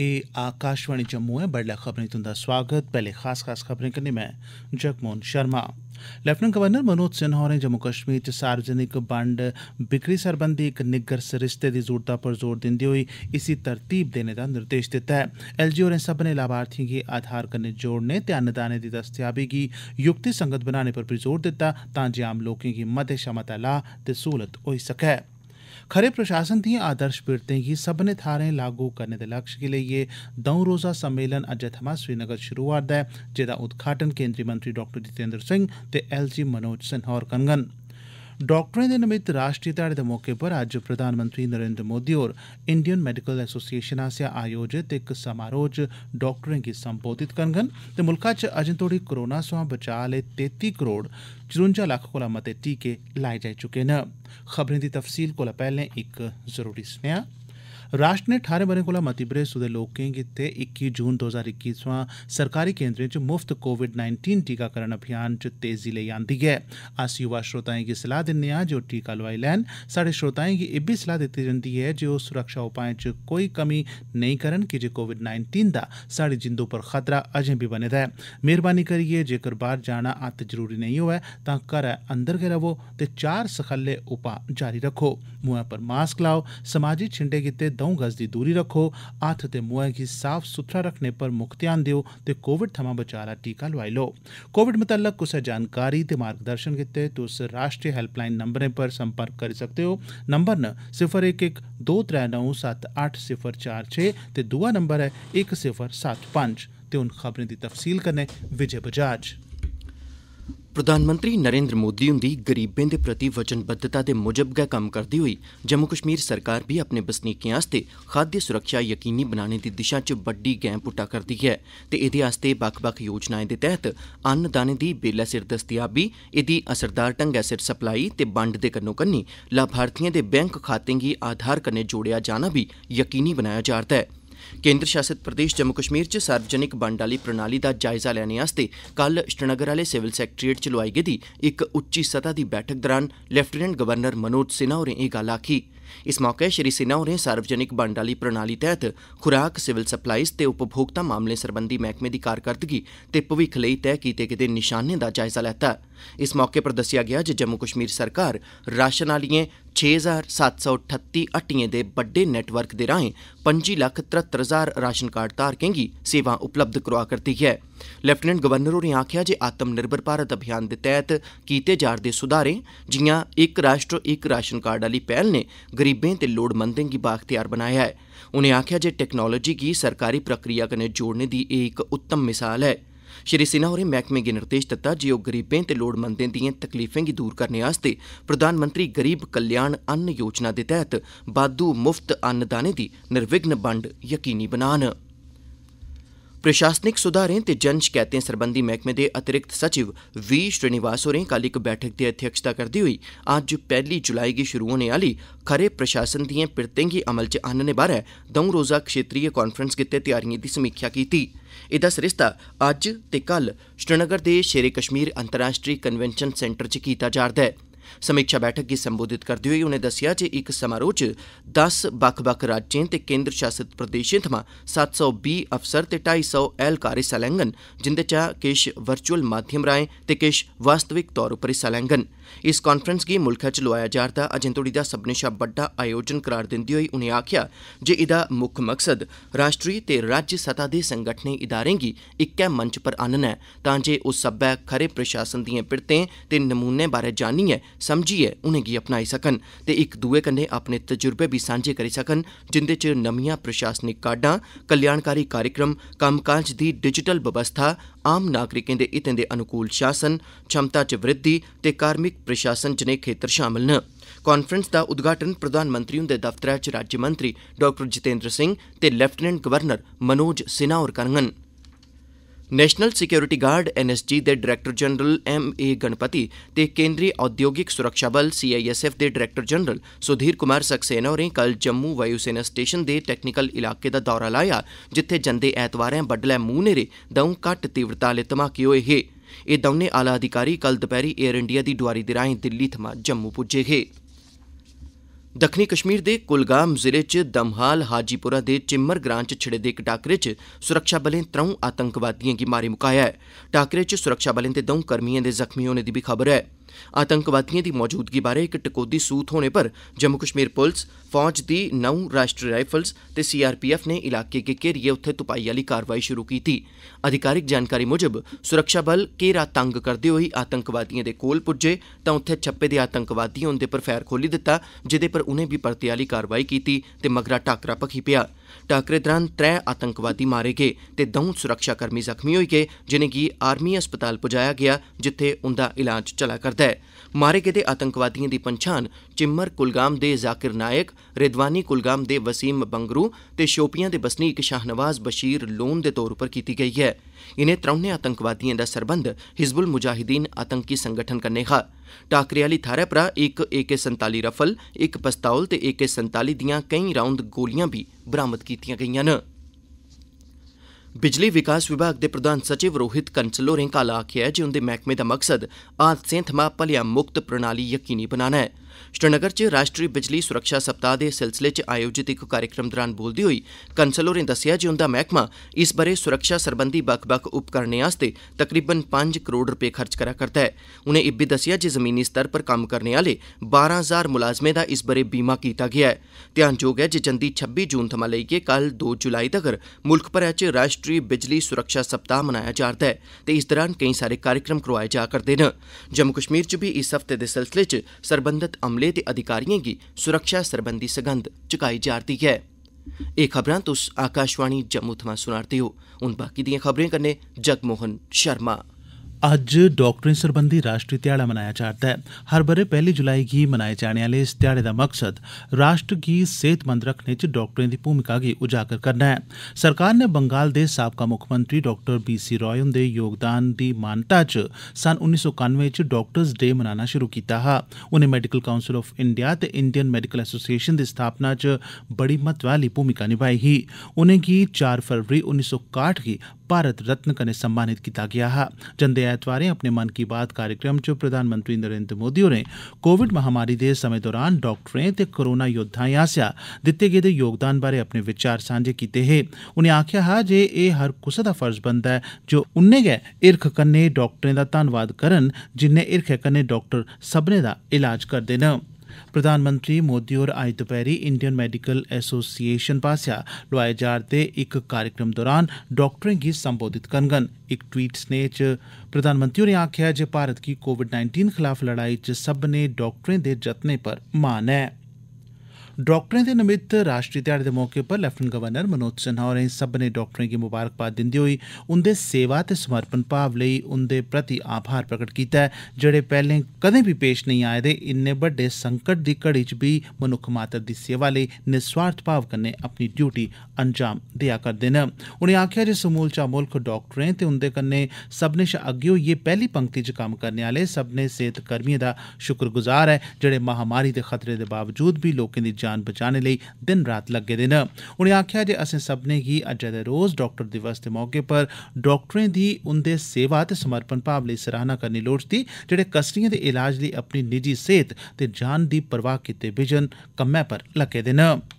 एह् आकाशवाणी जम्मू ऐ बड्डलै खबरें तुंदा स्वागत पैहले खास खास खबरें कन्नै मैं जगमोहन शर्मा लेफ्टिनेंट गवर्नर मनोज सिन्हा होरें जम्मू कश्मीर च सार्वजनिक बंड बिक्री सरबंधी इक निग्गर सरिस्ते दी जरूरतै पर जोर दिंदे होई इसी तरतीब देने दा निर्देश दित्ता ऐ एल जी होरें सब्बनें लाभार्थिएं गी आधार कन्नै जोड़ने ते अन्नदाने दी दस्तयाबी गी युक्तिसंगत बनाने पर बी जोर दित्ता तां जे आम लोकें गी मते शा मता लाह ते सहूलत होई सकै खरे प्रशासन दिए आदर्श बिरतें गी सब्बनें थाहरें लागू करने दे लक्ष्य गी लेइयै द'ऊं रोजा सम्मेलन अज्जै थमां श्रीनगर शुरू होआ'रदा ऐ जेदा उद्घाटन केन्द्री मंत्री डॉ जितेंद्र सिंह ते एल जी मनोज सिन्हा होर करङन डाक्टरें दे नमित राष्ट्रीय ध्याड़े दे मौके पर अज्ज प्रधानमंत्री नरेन्द्र मोदी होर इंडियन मैडिकल एसोसिएशन आसेआ आयोजित इक समारोह च डाक्टरें गी संबोधित करङन ते मुल्खै च अजें तोड़ी कोरोना सोआं बचाऽ लेई तेती करोड़ चरुंजा लक्ख कोला मते टीके लाए जाई चुके न खबरें दी तफसील कोला पैहले इक जरूरी सनेहा राष्ट्र नै ठारें ब'रें कोला मती बरेसू दे लोकें गितै इक्की जून दो ज्हार इक्की थमां सरकारी केन्द्रें च मुफ्त कोविड नाइन्टीन टीकाकरण अभियान च तेजी लेई आंदी ऐ अस युवा श्रोताएं गी सलाह दिन्ने आं जे ओह् टीका लोआई लैन साढ़े श्रोताएं गी इब्बी सलाह दित्ती जंदी ऐ जे ओह् सुरक्षा उपाएं च कोई कमी नेईं करन कीजे कोविड नाइन्टीन दा साढ़ी जिंदू पर खतरा अजें बी बने दा ऐ मेहरबानी करियै जेकर बाहर जाना अत्त जरूरी नेईं होऐ तां घरै अंदर गै रवो ते चार सखल्ले उपा जारी रक्खो मुहै पर मास्क लाओ समाजी छिंडे गितै द'ऊं गज दी दूरी रक्खो हत्थ ते मुंहै गी साफ सुथरा रक्खने पर मुक्ख ध्यान देओ ते कोविड थमां बचाऽ आला टीका लोआई लैओ कोविड मतल्लक कुसै जानकारी ते मार्गदर्शन गितै तुस राश्ट्री हैल्पलाइन नम्बरें पर संपर्क करी सकदे ओ नम्बर न सिफर इक इक दो त्रै नौ सत्त अट्ठ सिफर चार छे ते दूआ नम्बर ऐ इक सिफर सत्त पंज ते हून खबरें दी तफसील कन्नै विजय बजाज ਪ੍ਰਧਾਨ ਮੰਤਰੀ ਨਰਿੰਦਰ ਮੋਦੀ ਹੁੰਦੀ ਗਰੀਬਾਂ ਦੇ ਪ੍ਰਤੀ ਵਚਨਬੱਧਤਾ ਦੇ ਮੁਜਬ ਗਏ ਕੰਮ ਕਰਦੀ ਹੋਈ ਜੰਮੂ ਕਸ਼ਮੀਰ ਸਰਕਾਰ ਵੀ ਆਪਣੇ ਬਸਨੀਕਿਆਂ ਵਾਸਤੇ ਖਾਦਯ ਸੁਰੱਖਿਆ ਯਕੀਨੀ ਬਣਾਉਣ ਦੀ ਦਿਸ਼ਾ 'ਚ ਵੱਡੀ ਗੈਂ ਪੁੱਟਾ ਕਰਦੀ ਹੈ ਤੇ ਇਹਦੇ ਵਾਸਤੇ ਬਖ-ਬਖ ਯੋਜਨਾਵਾਂ ਦੇ ਤਹਿਤ ਅੰਨ ਅੰਨਦਾਨੇ ਦੀ ਬੇਲਾ ਸਿਰ ਦਸਤੀਆਬੀ ਇਹਦੀ ਅਸਰਦਾਰ ਢੰਗ ਐਸਿਡ ਸਪਲਾਈ ਤੇ ਬੰਡ ਦੇ ਕੰਨੋ ਕੰਨੀ ਲਾਭਾਰਥੀਆਂ ਦੇ ਬੈਂਕ ਖਾਤੇ ਗੀ ਆਧਾਰ ਕੰਨੇ ਜੋੜਿਆ ਜਾਣਾ ਵੀ ਯਕੀਨੀ ਬਣਾਇਆ ਜਾ ਰਿਹਾ ਹੈ ਕੇਂਦਰ ਸ਼ਾਸਿਤ ਪ੍ਰਦੇਸ਼ ਜੰਮੂ ਕਸ਼ਮੀਰ 'ਚ ਸਾਰਵਜਨਿਕ ਬੰਡਾਲੀ ਪ੍ਰਣਾਲੀ ਦਾ ਜਾਇਜ਼ਾ ਲੈਣ ਵਾਸਤੇ ਕੱਲ ਸ਼੍ਰੀਨਗਰ ਵਾਲੇ ਸਿਵਲ ਸੈਕਟਰੀਏਟ 'ਚ ਲੋਈ ਗਈ ਇੱਕ ਉੱਚੀ ਸਤਾ ਦੀ ਬੈਠਕ ਦੌਰਾਨ ਲੈਫਟੀਨੈਂਟ ਗਵਰਨਰ ਮਨੋਜ ਸਿਨਹਾ ਹੋਰੇ ਇਹ ਗੱਲ ਆਖੀ ਇਸ ਮੌਕੇ ਸ਼੍ਰੀ ਸਿਨਹਾ ਹੋਰੇ ਸਾਰਵਜਨਿਕ ਬੰਡਾਲੀ ਪ੍ਰਣਾਲੀ ਤਹਿਤ ਖੁਰਾਕ ਸਿਵਲ ਸਪਲਾਈਜ਼ ਤੇ ਉਪਭੋਗਤਾ ਮਾਮਲੇ ਸੰਬੰਧੀ ਮਹਿਕਮੇ ਦੀ ਕਾਰਗਰਦਗੀ ਤੇ ਭਵਿੱਖ ਲਈ ਤੈਅ ਕੀਤੇ ਗਏ ਨਿਸ਼ਾਨੇ ਦਾ ਜਾਇਜ਼ਾ ਲੈਤਾ ਇਸ ਮੌਕੇ 'ਤੇ ਦੱਸਿਆ ਗਿਆ ਕਿ ਜੰਮੂ ਕਸ਼ਮੀਰ ਸਰਕਾਰ ਰਾਸ਼ਨ ਵਾਲੀਆਂ 6738 हट्टियें दे बड्डे नेटवर्क दे राहें पं'जी लक्ख तरत्तर हजार राशन कार्ड धारकें गी सेवां उपलब्ध करोआ करदी ऐ लेफ्टिनेंट गवर्नर होरें आखेआ जे आत्मनिर्भर भारत अभियान दे तैह्त कीते जा'रदे सुधारें जिआं इक राष्ट्र इक राशन कार्ड आह्ली पैह्ल ने गरीबें ते लोड़मंदें गी बाअख्तियार बनाया ऐ उनें आखेआ जे टेक्नोलाजी गी सरकारी प्रक्रिया कन्नै जोड़ने दी एह् इक उत्तम मिसाल ऐ श्री सिन्हा होरें मैह्कमे गी निर्देश दित्ता जे ओह् गरीबें ते लोड़मंदें दिएं तकलीफें गी दूर करने आस्तै प्रधानमंत्री गरीब कल्याण अन्न योजना दे तैह्त बाद्दू मुफ्त अन्न दाने दी निर्विघ्न बंड यकीनी बनान प्रशासनिक सुधारें ते जन शकैतें सरबंधी मैह्कमे दे अतिरिक्त सचिव वी श्रीनिवास होरें कल इक बैठक दी अध्यक्षता करदे होई अज्ज पैहली जुलाई गी शुरू होने आह्ली खरे प्रशासन दिएं पिरतें गी अमल च आह्नने बारै दौं रोजा क्षेत्रीय कांफ्रेंस गितै तैयारिएं दी समीक्षा कीती एह्दा सरिस्ता अज्ज ते कल श्रीनगर दे शेरे कश्मीर अंतर्राश्ट्री कन्वेंशन सेंटर च कीता जा'रदा ऐ समीक्षा बैठक गी संबोधित करदे होई उनें दस्सेआ जे इक समारोह च दस बक्ख बक्ख राज्यें ते केन्द्र शासित प्रदेशें थमां सत्त सौ बीह् अफसर ते ढाई सौ ऐह्लकार हिस्सा लैङन जिंदे चा किश वर्चुअल माध्यम राएं ते किश वास्तविक तौर उप्पर हिस्सा लैङन इस कांफ्रेंस गी मुल्खै च लोआया जा'रदा अजें तोड़ी दा सब्मनें शा बड्डा आयोजन करार दिंदे होई उनें आखेआ जे एह्दा मुक्ख मकसद राष्ट्री ते राज्य सतह दे संगठनें इदारें गी इक्कै मंच पर आह्नना ऐ तांजे ओह् सब्बै खरे प्रशासन दिएं पिरतें ते नमूनें बारै जानियै समझियै उनेंगी अपनाई सकन ते इक दुए कन्नै अपने तजुर्बे बी सांझे करी सकन जिंदे च नमियां प्रशासनिक काह्डां कल्याणकारी कार्यक्रम कम्मकाज दी डिजिटल बवस्था आम नागरिकें दे हितें दे अनुकूल शासन क्षमता च वृद्धि ते कार्मिक प्रशासन जनेह् खेत्तर शामल न कांफ्रेंस दा उद्घाटन प्रधानमंत्री हुंदे दफ्तरै च राज्यमंत्री डाक्टर जितेन्द्र सिंह ते लेफ्टिनेंट गवर्नर मनोज सिन्हा होर करङन नेशनल सिक्योरिटी गार्ड एनएसजी दे director general M A Ganapati ते केन्द्री औद्योगिक सुरक्षा बल सीआईएसएफ दे डरैक्टर जनरल सुधीर कुमार सक्सेना होरें कल जम्मू वायु सेना स्टेशन दे टैक्नीकल इलाके दा दौरा लाया जित्थें जंदे ऐतवारें बड्डलै मूंह न्हेरे दौं घट्ट तीव्रता आह्ले धमाके होए हे एह् दौनें आला अधिकारी कल दपैह्री एयर इंडिया दी डोआरी दे राएं दिल्ली थमां जम्मू पुज्जे हे दक्खनी कश्मीर दे कुलगाम जिले च दमहाल हाजीपोरा दे चिम्मर ग्रां च छिड़े दे इक टाक्करे च सुरक्षाबलें त्रौं आतंकवादिएं गी मारी मुकाया ऐ टाक्करे च सुरक्षाबलें दे दौं कर्मिएं दे जख्मी होने दी बी खबर ऐ ਆਤੰਕਵਾਦੀਆਂ ਦੀ ਮੌਜੂਦਗੀ ਬਾਰੇ ਇੱਕ ਟਕੋਦੀ ਸੂਤ ਹੋਣੇ ਪਰ ਜੰਮੂ ਕਸ਼ਮੀਰ ਪੁਲਿਸ ਫੌਜ ਦੀ ਨੌ ਰਾਸ਼ਟਰੀ ਰਾਈਫਲਸ ਤੇ ਸੀਆਰਪੀਐਫ ਨੇ ਇਲਾਕੇ ਕੇ ਕੇ ਘੇਰੀਏ ਉੱਥੇ ਤਪਾਈ ਵਾਲੀ ਕਾਰਵਾਈ ਸ਼ੁਰੂ ਕੀਤੀ ਅਧਿਕਾਰਿਕ ਜਾਣਕਾਰੀ ਮੁਜਬ ਸੁਰੱਖਿਆ ਬਲ ਕੇਰਾ ਤੰਗ ਕਰਦੇ ਹੋਈ ਆਤੰਕਵਾਦੀਆਂ ਦੇ ਕੋਲ ਪੁੱਜੇ ਤਾਂ ਉੱਥੇ ਛੱਪੇ ਦੇ ਆਤੰਕਵਾਦੀ ਉਹਦੇ ਪਰ ਫਾਇਰ ਖੋਲੀ ਦਿੱਤਾ ਜਿਹਦੇ ਪਰ ਉਹਨੇ ਵੀ ਪਰਤੇ ਵਾਲੀ ਕਾਰਵਾਈ ਕੀਤੀ ਤੇ ਮਗਰਾ ਟਾਕਰਾ ਪਖੀ ਪਿਆ ਟਾਕਰੇ ਦੌਰਾਨ ਤਰੇ ਆਤੰਕਵਾਦੀ ਮਾਰੇ ਗਏ ਤੇ ਦੋ ਸੁਰੱਖਿਆ ਕਰਮੀ ਜ਼ਖਮੀ ਹੋਏ ਜਿਨ੍ਹਾਂ ਕੀ ਆਰਮੀ ਹਸਪਤਾਲ ਪੁਜਾਇਆ ਗਿਆ ਜਿੱਥੇ ਉਹਦਾ ਇਲਾਜ ਚਲਾ ਕਰ करदा ऐ मारे गेदे आतंकवादिएं दी पन्छान चिम्मर कुलगाम दे जाकिर नायक रेदवानी कुलगाम दे वसीम बंगरू ते शोपियां दे बसनीक शाहनवाज बशीर लोन दे तौर उप्पर कीती गेई ऐ इनें त्रौनें आतंकवादिएं दा सरबंध हिजबुल मुजाहिद्दीन आतंकी संगठन कन्नै हा टाकरे आह्ली थाहरै परा इक ए के संताली रफल इक पस्तौल ते ए के संताली दिआं केई राउंड गोलियां बी बरामद कीतीआं गेईआं न बिजली विकास विभाग दे प्रधान सचिव रोहित कंसल होरें कल आखेआ ऐ जे उंदे मैह्कमे दा मकसद हादसें थमां भलेआं मुक्त प्रणाली यकीनी बनाना ऐ श्रीनगर च राश्ट्री बिजली सुरक्षा सप्ताह दे सिलसिले च आयोजित इक कार्यक्रम दौरान बोलदे होई कंसल होरें दस्सेआ जे उंदा मैह्कमा इस ब'रे सुरक्षा सरबंधी बक्ख बक्ख उपकरणें आस्तै तकरीबन पंज करोड़ रपे खर्च करा करदा ऐ उनें इब्बी दस्सेआ जे जमीनी स्तर पर कम्म करने आह्ले बारां हजार मुलाजमें दा इस ब'रे बीमा कीता गेआ ऐ ध्यानजोग ऐ जे जंदी छब्बी जून थमां लेइयै कल दो जुलाई तगर मुल्ख भरै च राश्ट्री बिजली सुरक्षा सप्ताह मनाया जा'रदा ऐ ते इस दौरान केई सारे कार्यक्रम करोआए जा करदे न जम्मू कश्मीर च बी इस हफ्ते दे सिलसिले च सरबंधत अमले ते अधिकारिएं गी सुरक्षा सरबंधी सगंध चुकाई जा'रदी ऐ एह् खबरां तुस आकाशवाणी जम्मू थमां सुना'रदे ओ हून बाकी दिएं खबरें कन्नै जगमोहन शर्मा अज्ज डाक्टरें सरबंधी राश्ट्री ध्याड़ा मनाया जा'रदा ऐ हर ब'रे पैहली जुलाई गी मनाए जाने आले इस ध्याड़े दा मकसद राश्ट्र गी सेहतमंद रक्खने च डाक्टरें दी भूमिका गी उजागर करना ऐ सरकार नै बंगाल दे साबका मुक्खमंत्री डाक्टर बी सी राय हुंदे योगदान दी मानता च सन उन्नी सौ कानुए च डाक्टर्स डे मनाना शुरु कीता हा उनें मैडिकल काउंसल आफ इंडिया ते इंडियन मैडिकल एसोसिएशन दी स्थापना च बड़ी महत्वै आली भूमिका निभाई ही उनेंगी चार फरवरी उन्नी सौ काट्ठ गी भारत रत्न कन्नै सम्मानित कीता गेआ हा जंदे ऐतवारें अपने मन की बात कार्यक्रम च प्रधानमंत्री नरेन्द्र मोदी होरें कोविड महामारी दे समें दौरान डाक्टरें ते कोरोना योद्धाएं आसेआ दित्ते गेदे योगदान बारै अपने विचार सांझे कीते हे उनें आखेआ हा जे एह् हर कुसै दा फर्ज बनदा ऐ जे उन्ने गै हिरख कन्नै डाक्टरें दा धन्नवाद करन जिन्ने हिरखै कन्नै डाक्टर सब्बनें दा इलाज करदे न प्रधानमंत्री मोदी होर अज्ज दपैहरी इंडियन मैडिकल एसोसिएशन पास्सेआ लोआए जा'रदे इक कार्यक्रम दौरान डाक्टरें गी संबोधित करङन इक ट्वीट स्नेह च प्रधानमंत्री होरें आक्खेआ जे भारत गी कोविड नाइन्टीन खलाफ लड़ाई च सब्बने डाक्टरें दे जतनें पर मान ऐ डाक्टरें दे निमित्त राश्ट्री ध्याड़े दे मौके पर लेफ्टिनेंट गवर्नर मनोज सिन्हा होरें सब्मनें डाक्टरें गी ममारकबाद दिंदे होई उंदे सेवा ते समर्पण भाव लेई उंदे प्रति आभार प्रगट कीता ऐ जेड़े पैहले कदें बी पेश नेई आए दे इन्ने बड्डे संकट दी घड़ी च बी मनुक्ख मातर दी सेवा लेई निस्वार्थ भाव कन्नै अपनी ड्यूटी अंजाम देआ करदे न उनें आखेआ जे समूलचा मुल्ख डाक्टरें ते उंदे कन्नै सब्मनें शा अग्गे होइयै पैहली पंक्ति च कम्म करने आले सब्मनें सेहत कर्मिएं दा शुक्रगुजार ऐ जेड़े महामारी दे खतरे दे बावजूद बी लोकें दी जान बचाने लेई दिन रात लग्गे दे न उनें आक्खेआ जे असें सब्मनें गी अज्जै दे रोज डाक्टर दिवस दे मौके पर डाक्टरें दी उन्दे सेवा ते समर्पण भाव लेई सराहना करनी लोड़चदी जेड़े कसरिएं दे इलाज लेई अपनी निजी सेहत ते जान दी परवाह कीते बिजन कम्मै पर लग्गे दे न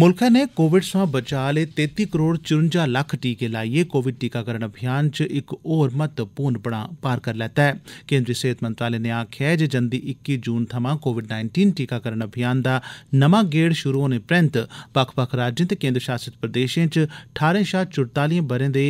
मुल्खै नै कोविड सवां बचाऽ लेई तेती करोड़ चरुंजा लक्ख टीके लाइयै कोविड टीकाकरण अभियान च इक होर महत्वपूर्ण पड़ां पार करी लैता ऐ केन्द्री सेहत मंत्रालय नै आखेआ ऐ जे जंदी इक्की जून थमां कोविड नाइन्टीन टीकाकरण अभियान दा नमां गेड़ शुरु होने परैन्त बक्ख बक्ख राज्यें ते केन्द्र शासित प्रदेशें च ठारें शा चुरतालिएं ब'रें दे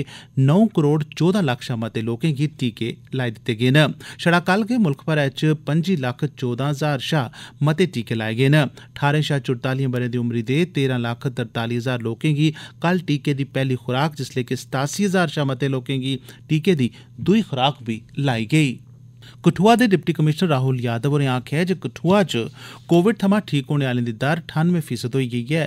नौ करोड़ चौदां लक्ख शा मते लोकें गी टीके लाई दित्ते गे न छड़ा कल गै मुल्ख भरै च पं'जी लक्ख चौदां हजार शा मते टीके लाए गे न ठारें शा चुरतालिएं ब'रें दी उमरी दे तेरां तेरां लक्ख तरताली हजार लोकें गी कल टीके दी पैहली खुराक जिसलै कि सतासी हजार शा मते लोकें गी टीके दी दुई खुराक बी लाई गेई कठुआ दे डिप्टी कमिशनर राहुल यादव होरें आखेआ ऐ जे कठुआ च कोविड थमां ठीक होने आह्लें दी दर ठानमें फीसद होई गेई ऐ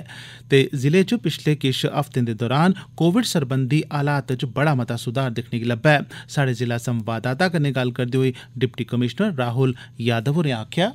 ते जिले च पिछले किश हफ्तें दे दौरान कोविड सरबंधी हालात च बड़ा मता सुधार दिक्खने गी लब्बा ऐ स्हाड़े जिला संवाददाता कन्नै गल्ल करदे होई डिप्टी कमिशनर राहुल यादव होरें आखेआ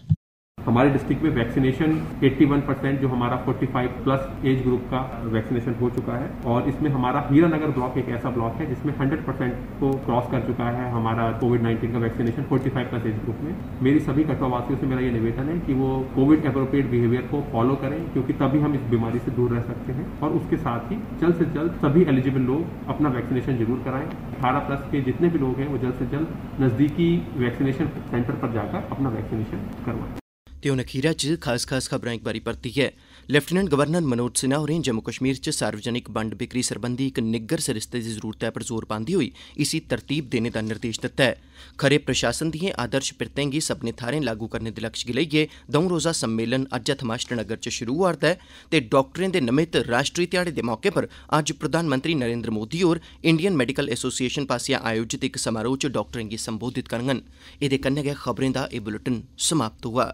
हमारे डिस्ट्रिक्ट में वैक्सीनेशन 81 परसेंट जो हमारा 45 प्लस एज ग्रुप का वैक्सीनेशन हो चुका है और इसमें हमारा हीरानगर ब्लॉक एक ऐसा ब्लॉक है जिसमें 100 परसेंट को क्रॉस कर चुका है हमारा कोविड 19 का वैक्सीनेशन 45 प्लस एज ग्रुप में मेरी सभी कठवावासियों से मेरा ये निवेदन है कि वो कोविड एप्रोप्रिएट बिहेवियर को फॉलो करें क्योंकि तभी हम इस बीमारी से दूर रह सकते हैं और उसके साथ ही जल्द से जल्द सभी एलिजिबल लोग अपना वैक्सीनेशन जरूर कराएं अठारह प्लस के जितने भी लोग हैं वो जल्द से जल्द नजदीकी वैक्सीनेशन सेंटर पर जाकर अपना वैक्सीनेशन करवाएं ते हून अखीरै च खास खास खबरां इक बारी परतियै लेफ्टिनेंट गवर्नर मनोज सिन्हा होरें जम्मू कश्मीर च सार्वजनिक बंड बिक्री सरबंधी इक निग्गर सरिस्ते दी जरूरतै पर जोर पांदे होई इसी तरतीब देने दा निर्देश दित्ता ऐ खरे प्रशासन दिएं आदर्श पिरतें गी सब्मनें थाहरें लागू करने दे लक्ष्य गी लेइयै दौं रोजा सम्मेलन अज्जै थमां श्रीनगर च शुरु होआ'रदा ऐ ते डाक्टरें दे नमित राष्ट्री ध्याड़े दे मौके पर अज्ज प्रधानमंत्री नरेन्द्र मोदी होर इंडियन मैडिकल एसोसिएशन पास्सेआ आयोजित इक समारोह च डाक्टरें गी संबोधित करङन एह्दे कन्नै गै खबरें दा एह् बुलेटिन समाप्त होआ